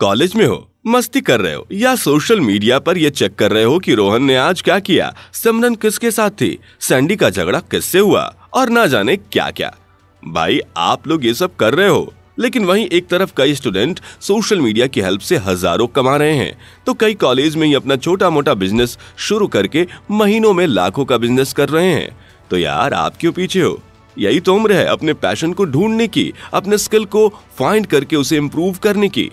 college में हो मस्ती कर रहे हो या सोशल मीडिया पर यह चेक कर रहे हो कि रोहन ने आज क्या किया सिमरन किसके साथ थी सैंडी का झगड़ा किससे हुआ और ना जाने क्या क्या भाई आप लोग ये सब कर रहे हो लेकिन वहीं एक तरफ कई स्टूडेंट सोशल मीडिया की हेल्प से हजारों कमा रहे हैं तो कई कॉलेज में ही अपना छोटा मोटा बिजनेस शुरू करके महीनों में लाखों का बिजनेस कर रहे हैं तो यार आप क्यों पीछे हो यही तो उम्र है अपने पैशन को ढूंढने की अपने स्किल को फाइंड करके उसे इम्प्रूव करने की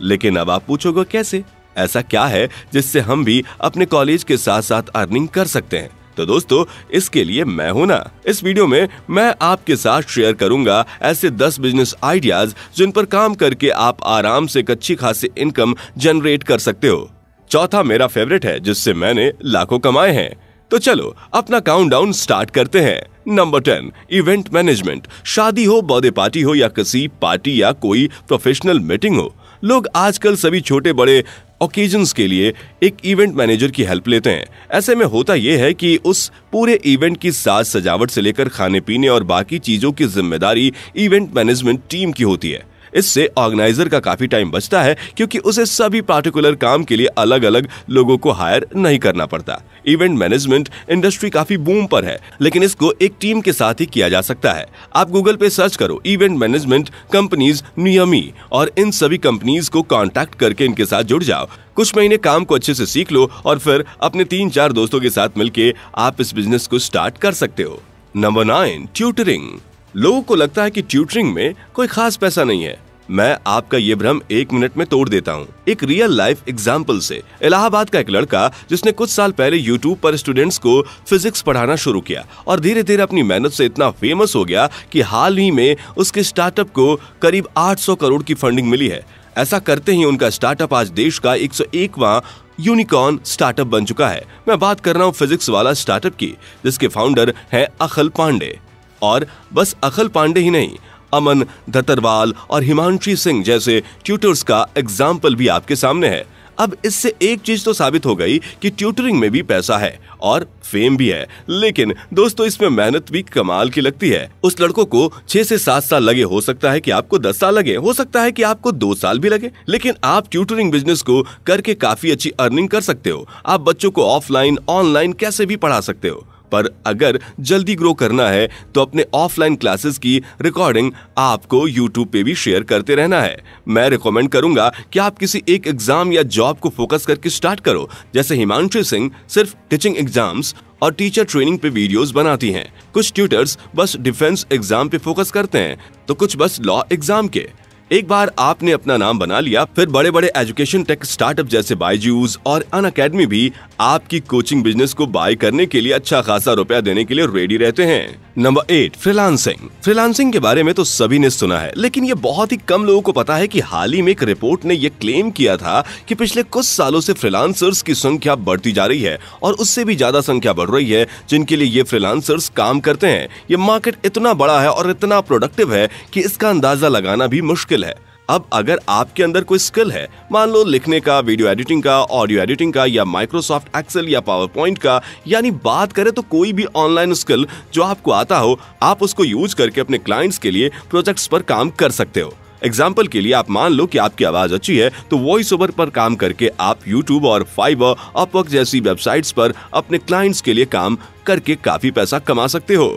लेकिन अब आप पूछोगे कैसे ऐसा क्या है जिससे हम भी अपने कॉलेज के साथ साथ अर्निंग कर सकते हैं तो दोस्तों इसके लिए मैं हूँ ना इस वीडियो में मैं आपके साथ शेयर करूंगा ऐसे 10 बिजनेस आइडियाज जिन पर काम करके आप आराम से एक अच्छी खासी इनकम जनरेट कर सकते हो चौथा मेरा फेवरेट है जिससे मैंने लाखों कमाए हैं तो चलो अपना काउंटडाउन स्टार्ट करते हैं नंबर टेन इवेंट मैनेजमेंट शादी हो बर्थडे पार्टी हो या किसी पार्टी या कोई प्रोफेशनल मीटिंग हो लोग आजकल सभी छोटे बड़े ओकेजन्स के लिए एक इवेंट मैनेजर की हेल्प लेते हैं ऐसे में होता यह है कि उस पूरे इवेंट की साज सजावट से लेकर खाने पीने और बाकी चीजों की जिम्मेदारी इवेंट मैनेजमेंट टीम की होती है इससे ऑर्गेनाइजर का काफी टाइम बचता है क्योंकि उसे सभी पार्टिकुलर काम के लिए अलग अलग लोगों को हायर नहीं करना पड़ता इवेंट मैनेजमेंट इंडस्ट्री काफी बूम पर है लेकिन इसको एक टीम के साथ ही किया जा सकता है आप गूगल पे सर्च करो इवेंट मैनेजमेंट कंपनीज नियमी और इन सभी कंपनीज को कॉन्टेक्ट करके इनके साथ जुड़ जाओ कुछ महीने काम को अच्छे से सीख लो और फिर अपने तीन चार दोस्तों के साथ मिलकर आप इस बिजनेस को स्टार्ट कर सकते हो नंबर नाइन ट्यूटरिंग लोगों को लगता है कि ट्यूटरिंग में कोई खास पैसा नहीं है मैं आपका ये भ्रम एक मिनट में तोड़ देता हूँ एक रियल लाइफ एग्जाम्पल से इलाहाबाद का एक लड़का जिसने कुछ साल पहले यूट्यूब पर स्टूडेंट्स को फिजिक्स पढ़ाना शुरू किया और धीरे धीरे अपनी मेहनत से इतना फेमस हो गया कि हाल ही में उसके स्टार्टअप को करीब 800 करोड़ की फंडिंग मिली है ऐसा करते ही उनका स्टार्टअप आज देश का 101वां यूनिकॉर्न स्टार्टअप बन चुका है मैं बात कर रहा हूँ फिजिक्स वाला स्टार्टअप की जिसके फाउंडर है अखल पांडे और बस अखल पांडे ही नहीं अमन धतरवाल और हिमांशी सिंह जैसे ट्यूटर्स का एग्जाम्पल भी आपके सामने है अब इससे एक चीज तो साबित हो गई कि ट्यूटरिंग में भी पैसा है और फेम भी है लेकिन दोस्तों इसमें मेहनत भी कमाल की लगती है उस लड़कों को छह से सात साल लगे हो सकता है कि आपको दस साल लगे हो सकता है कि आपको दो साल भी लगे लेकिन आप ट्यूटरिंग बिजनेस को करके काफी अच्छी अर्निंग कर सकते हो आप बच्चों को ऑफलाइन ऑनलाइन कैसे भी पढ़ा सकते हो पर अगर जल्दी ग्रो करना है तो अपने ऑफलाइन क्लासेस की रिकॉर्डिंग आपको यूट्यूब पे भी शेयर करते रहना है मैं रिकमेंड करूंगा कि आप किसी एक एग्जाम या जॉब को फोकस करके स्टार्ट करो जैसे हिमांशु सिंह सिर्फ टीचिंग एग्जाम्स और टीचर ट्रेनिंग पे वीडियोस बनाती हैं कुछ ट्यूटर्स बस डिफेंस एग्जाम पे फोकस करते हैं तो कुछ बस लॉ एग्जाम के एक बार आपने अपना नाम बना लिया फिर बड़े बड़े एजुकेशन टेक स्टार्टअप जैसे बाईजूज और अन अकेडमी भी आपकी कोचिंग बिजनेस को बाय करने के लिए अच्छा खासा रुपया देने के लिए रेडी रहते हैं नंबर एट फ्रीलांसिंग फ्रीलांसिंग के बारे में तो सभी ने सुना है लेकिन ये बहुत ही कम लोगों को पता है कि हाल ही में एक रिपोर्ट ने ये क्लेम किया था कि पिछले कुछ सालों से फ्रीलांसर्स की संख्या बढ़ती जा रही है और उससे भी ज्यादा संख्या बढ़ रही है जिनके लिए ये फ्रीलांसर्स काम करते हैं ये मार्केट इतना बड़ा है और इतना प्रोडक्टिव है कि इसका अंदाजा लगाना भी मुश्किल स्किल है अब अगर आपके अंदर कोई स्किल है मान लो लिखने का वीडियो एडिटिंग का ऑडियो एडिटिंग का या माइक्रोसॉफ्ट एक्सेल या पावर पॉइंट का यानी बात करें तो कोई भी ऑनलाइन स्किल जो आपको आता हो आप उसको यूज करके अपने क्लाइंट्स के लिए प्रोजेक्ट्स पर काम कर सकते हो एग्जाम्पल के लिए आप मान लो कि आपकी आवाज अच्छी है तो वॉइस ओवर पर काम करके आप यूट्यूब और फाइबर अपवर्क जैसी वेबसाइट्स पर अपने क्लाइंट्स के लिए काम करके काफी पैसा कमा सकते हो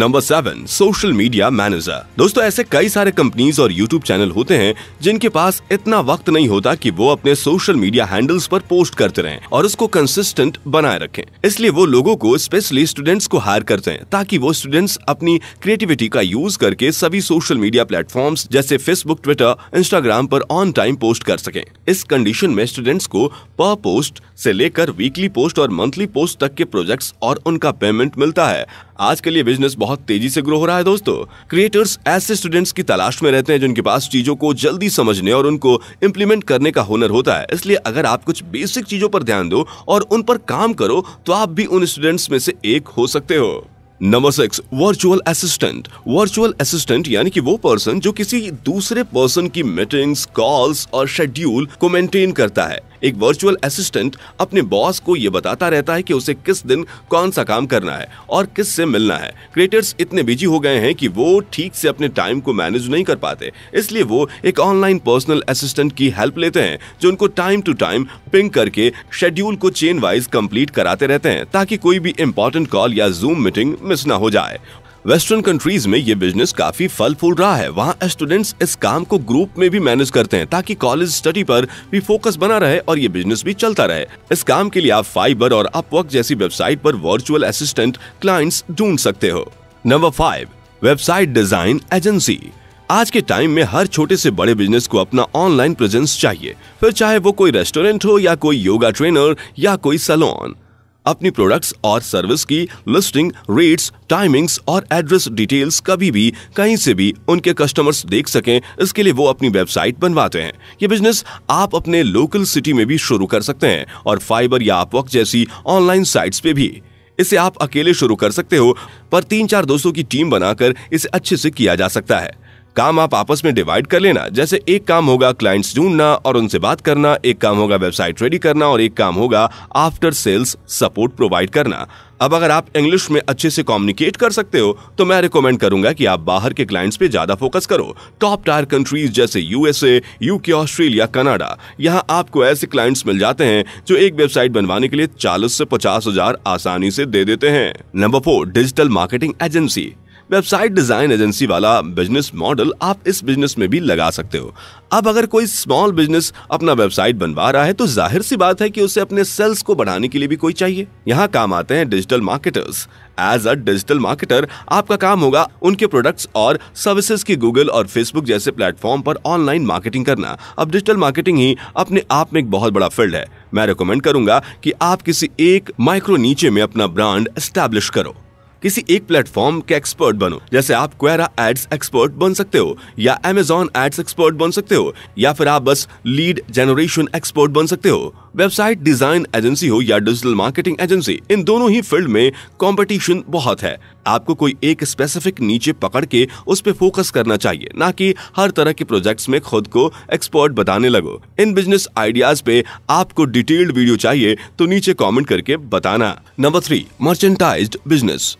number seven social media manager दोस्तों ऐसे कई सारे कंपनीज और यूट्यूब चैनल होते हैं जिनके पास इतना वक्त नहीं होता कि वो अपने सोशल मीडिया हैंडल्स पर पोस्ट करते रहें और उसको कंसिस्टेंट बनाए रखें इसलिए वो लोगों को स्पेशली स्टूडेंट्स को हायर करते हैं ताकि वो स्टूडेंट्स अपनी क्रिएटिविटी का यूज करके सभी सोशल मीडिया प्लेटफॉर्म जैसे फेसबुक ट्विटर इंस्टाग्राम पर ऑन टाइम पोस्ट कर सके इस कंडीशन में स्टूडेंट्स को पर पोस्ट से लेकर वीकली पोस्ट और मंथली पोस्ट तक के प्रोजेक्ट्स और उनका पेमेंट मिलता है आजकल ये बिजनेस बहुत तेजी से ग्रो हो रहा है दोस्तों क्रिएटर्स ऐसे स्टूडेंट्स की तलाश में रहते हैं जिनके पास चीजों को जल्दी समझने और उनको इम्प्लीमेंट करने का हुनर होता है इसलिए अगर आप कुछ बेसिक चीजों पर ध्यान दो और उन पर काम करो तो आप भी उन स्टूडेंट्स में से एक हो सकते हो number six virtual assistant virtual assistant यानी कि वो पर्सन जो किसी दूसरे पर्सन की मीटिंग्स कॉल्स और शेड्यूल को मेंटेन करता है एक वर्चुअल असिस्टेंट अपने बॉस को ये बताता रहता है कि उसे किस दिन कौन सा काम करना है और किस से मिलना है क्रिएटर्स इतने बिजी हो गए हैं कि वो ठीक से अपने टाइम को मैनेज नहीं कर पाते इसलिए वो एक ऑनलाइन पर्सनल असिस्टेंट की हेल्प लेते हैं जो उनको टाइम टू टाइम पिंक करके शेड्यूल को चेन वाइज कंप्लीट कराते रहते हैं ताकि कोई भी इंपॉर्टेंट कॉल या जूम मीटिंग मिस ना हो जाए वेस्टर्न कंट्रीज में ये बिजनेस काफी फल फूल रहा है वहाँ स्टूडेंट्स इस काम को ग्रुप में भी मैनेज करते हैं ताकि कॉलेज स्टडी पर भी फोकस बना रहे और ये बिजनेस भी चलता रहे इस काम के लिए आप फाइबर और अपवर्क जैसी वेबसाइट पर वर्चुअल असिस्टेंट क्लाइंट्स ढूंढ सकते हो number five website design agency आज के टाइम में हर छोटे से बड़े बिजनेस को अपना ऑनलाइन प्रेजेंस चाहिए फिर चाहे वो कोई रेस्टोरेंट हो या कोई योगा ट्रेनर या कोई सलोन अपनी प्रोडक्ट्स और सर्विस की लिस्टिंग रेट्स टाइमिंग्स और एड्रेस डिटेल्स कभी भी कहीं से भी उनके कस्टमर्स देख सकें इसके लिए वो अपनी वेबसाइट बनवाते हैं ये बिजनेस आप अपने लोकल सिटी में भी शुरू कर सकते हैं और फाइबर या अपवक जैसी ऑनलाइन साइट्स पे भी इसे आप अकेले शुरू कर सकते हो पर तीन चार दोस्तों की टीम बनाकर इसे अच्छे से किया जा सकता है काम आप आपस में डिवाइड कर लेना जैसे एक काम होगा क्लाइंट्स ढूंढना और उनसे बात करना एक काम होगा वेबसाइट रेडी करना और एक काम होगा आफ्टर सेल्स सपोर्ट प्रोवाइड करना अब अगर आप इंग्लिश में अच्छे से कम्युनिकेट कर सकते हो तो मैं रिकमेंड करूंगा कि आप बाहर के क्लाइंट्स पे ज्यादा फोकस करो टॉप टायर कंट्रीज जैसे यूएसए यूके ऑस्ट्रेलिया कनाडा यहाँ आपको ऐसे क्लाइंट्स मिल जाते हैं जो एक वेबसाइट बनवाने के लिए चालीस से पचास हजार आसानी से दे देते हैं number four digital marketing agency website design agency वाला बिजनेस मॉडल आप इस बिजनेस में भी लगा सकते हो अब अगर कोई स्मॉल बिजनेस अपना वेबसाइट बनवा रहा है तो जाहिर सी बात है कि उसे अपने सेल्स को बढ़ाने के लिए भी कोई चाहिए यहाँ काम आते हैं digital marketers as a digital marketer आपका काम होगा उनके प्रोडक्ट्स और सर्विसेज की गूगल और फेसबुक जैसे प्लेटफॉर्म पर ऑनलाइन मार्केटिंग करना अब डिजिटल मार्केटिंग ही अपने आप में एक बहुत बड़ा फील्ड है मैं रिकमेंड करूंगा कि आप किसी एक माइक्रो नीचे में अपना ब्रांड एस्टेब्लिश करो किसी एक प्लेटफॉर्म के एक्सपर्ट बनो जैसे आप क्वेरा एड्स एक्सपर्ट बन सकते हो या एमेजॉन एड्स एक्सपर्ट बन सकते हो या फिर आप बस लीड जनरेशन एक्सपर्ट बन सकते हो वेबसाइट डिजाइन एजेंसी हो या डिजिटल मार्केटिंग एजेंसी इन दोनों ही फील्ड में कंपटीशन बहुत है आपको कोई एक स्पेसिफिक नीचे पकड़ के उस पर फोकस करना चाहिए ना कि हर तरह के प्रोजेक्ट्स में खुद को एक्सपर्ट बताने लगो इन बिजनेस आइडियाज पे आपको डिटेल्ड वीडियो चाहिए तो नीचे कमेंट करके बताना नंबर थ्री मर्चेंटाइज बिजनेस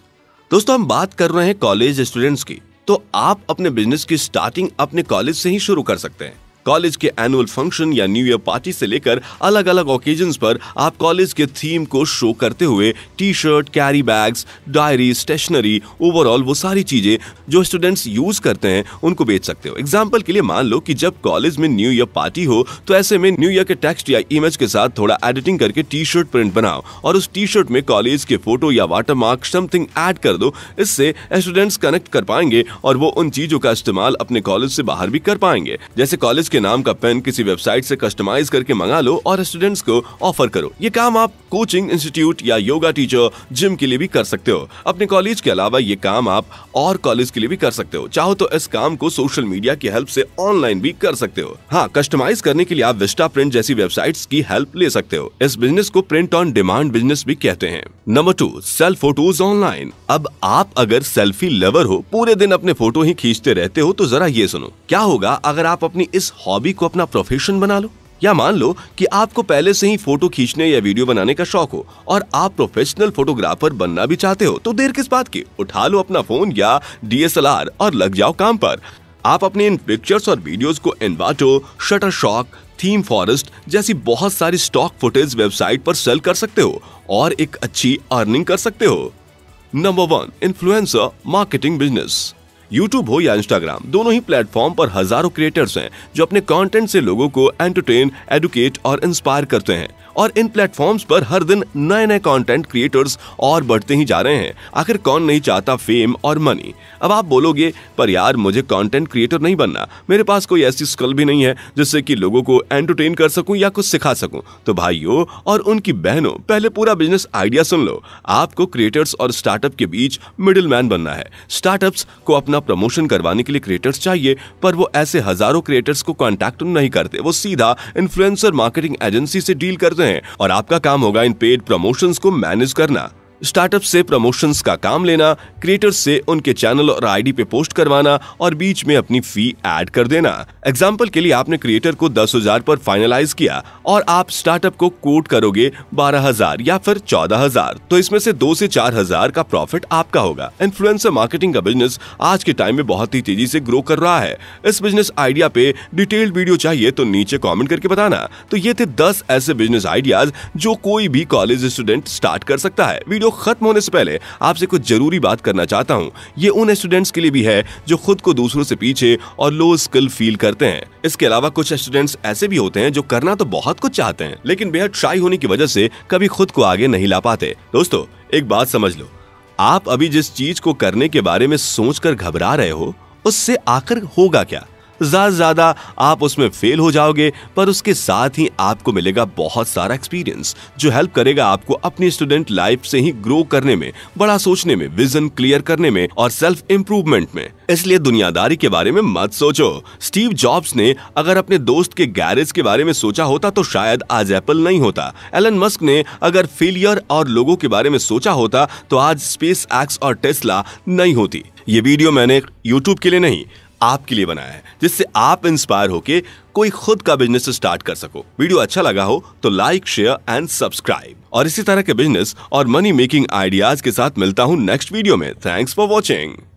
दोस्तों हम बात कर रहे हैं कॉलेज स्टूडेंट्स की तो आप अपने बिजनेस की स्टार्टिंग अपने कॉलेज से ही शुरू कर सकते हैं कॉलेज के एनुअल फंक्शन या न्यू ईयर पार्टी से लेकर अलग अलग ओकेजन पर आप कॉलेज के थीम को शो करते हुए T shirt carry bags diary stationery overall वो सारी चीजें जो स्टूडेंट्स यूज करते हैं उनको बेच सकते हो एग्जाम्पल के लिए मान लो कि जब कॉलेज में न्यू ईयर पार्टी हो तो ऐसे में न्यू ईयर के टेक्स्ट या इमेज के साथ थोड़ा एडिटिंग करके टी शर्ट प्रिंट बनाओ और उस टी शर्ट में कॉलेज के फोटो या वाटर मार्क समथिंग एड कर दो इससे स्टूडेंट्स कनेक्ट कर पाएंगे और वो उन चीजों का इस्तेमाल अपने कॉलेज से बाहर भी कर पाएंगे जैसे कॉलेज के नाम का पेन किसी वेबसाइट से कस्टमाइज करके मंगा लो और स्टूडेंट्स को ऑफर करो ये काम आप कोचिंग इंस्टीट्यूट या योगा टीचर जिम के लिए भी कर सकते हो अपने कॉलेज के अलावा ये काम आप और कॉलेज के लिए भी कर सकते हो चाहो तो इस काम को सोशल मीडिया की हेल्प से ऑनलाइन भी कर सकते हो हाँ कस्टमाइज करने के लिए आप विस्टा प्रिंट जैसी वेबसाइट की हेल्प ले सकते हो इस बिजनेस को प्रिंट ऑन डिमांड बिजनेस भी कहते हैं number two sell photos online अब आप अगर सेल्फी लवर हो पूरे दिन अपने फोटो ही खींचते रहते हो तो जरा ये सुनो क्या होगा अगर आप अपनी इस हॉबी को अपना प्रोफेशन बना लो या मान लो कि आपको पहले से ही फोटो खींचने या वीडियो बनाने का शौक हो और आप प्रोफेशनल फोटोग्राफर बनना भी चाहते हो तो देर किस बात की उठा लो अपना फोन या डीएसएलआर और लग जाओ काम पर आप अपने इन पिक्चर्स और वीडियोस को Envato Shutterstock ThemeForest जैसी बहुत सारी स्टॉक फुटेज वेबसाइट पर सेल कर सकते हो और एक अच्छी अर्निंग कर सकते हो number one influencer marketing business YouTube हो या इंस्टाग्राम दोनों ही प्लेटफॉर्म पर हजारों क्रिएटर्स हैं जो अपने कंटेंट से लोगों को एंटरटेन एडुकेट और इंस्पायर करते हैं और इन प्लेटफॉर्म्स पर हर दिन नए नए कंटेंट क्रिएटर्स और बढ़ते ही जा रहे हैं आखिर कौन नहीं चाहता फेम और मनी अब आप बोलोगे पर यार मुझे कंटेंट क्रिएटर नहीं बनना मेरे पास कोई ऐसी स्किल भी नहीं है जिससे कि लोगों को एंटरटेन कर सकूं या कुछ सिखा सकूं तो भाइयों और उनकी बहनों पहले पूरा बिजनेस आइडिया सुन लो आपको क्रिएटर्स और स्टार्टअप के बीच मिडिल मैन बनना है स्टार्टअप्स को अपना प्रमोशन करवाने के लिए क्रिएटर्स चाहिए पर वो ऐसे हजारों क्रिएटर्स को कॉन्टैक्ट नहीं करते वो सीधा इन्फ्लुएंसर मार्केटिंग एजेंसी से डील करते हैं और आपका काम होगा इन पेड प्रमोशंस को मैनेज करना स्टार्टअप से प्रमोशंस का काम लेना क्रिएटर्स से उनके चैनल और आईडी पे पोस्ट करवाना और बीच में अपनी फी ऐड कर देना एग्जाम्पल के लिए आपने क्रिएटर को दस हजार पर फाइनलाइज किया और आप स्टार्टअप को कोट करोगे बारह हजार या फिर चौदह हजार तो इसमें से दो से चार हजार का प्रॉफिट आपका होगा इन्फ्लुएंसर मार्केटिंग का बिजनेस आज के टाइम में बहुत ही तेजी से ग्रो कर रहा है इस बिजनेस आइडिया पे डिटेल्ड वीडियो चाहिए तो नीचे कॉमेंट करके बताना तो ये थे दस ऐसे बिजनेस आइडियाज जो कोई भी कॉलेज स्टूडेंट स्टार्ट कर सकता है वीडियो खत्म होने से पहले आपसे कुछ जरूरी बात करना चाहता हूँ ये उन स्टूडेंट्स के लिए भी है जो खुद को दूसरों से पीछे और लो स्किल फील करते हैं इसके अलावा कुछ स्टूडेंट्स ऐसे भी होते हैं जो करना तो बहुत कुछ चाहते हैं लेकिन बेहद ट्राई होने की वजह से कभी खुद को आगे नहीं ला पाते दोस्तों एक बात समझ लो आप अभी जिस चीज को करने के बारे में सोचकर घबरा रहे हो उससे आकर होगा क्या ज़्यादा ज़्यादा आप उसमें फेल हो जाओगे पर उसके साथ ही आपको मिलेगा बहुत सारा एक्सपीरियंस जो हेल्प करेगा आपको अपनी स्टूडेंट लाइफ से ही ग्रो करने में बड़ा सोचने में विजन क्लियर करने में और सेल्फ इम्प्रूवमेंट में इसलिए दुनियादारी के बारे में मत सोचो स्टीव जॉब्स ने अगर अपने दोस्त के गैरेज के बारे में सोचा होता तो शायद आज एप्पल नहीं होता एलन मस्क ने अगर फेलियर और लोगों के बारे में सोचा होता तो आज स्पेस एक्स और टेस्ला नहीं होती ये वीडियो मैंने यूट्यूब के लिए नहीं आपके लिए बनाया है जिससे आप इंस्पायर होके कोई खुद का बिजनेस स्टार्ट कर सको वीडियो अच्छा लगा हो तो लाइक शेयर एंड सब्सक्राइब और इसी तरह के बिजनेस और मनी मेकिंग आइडियाज के साथ मिलता हूँ नेक्स्ट वीडियो में थैंक्स फॉर वॉचिंग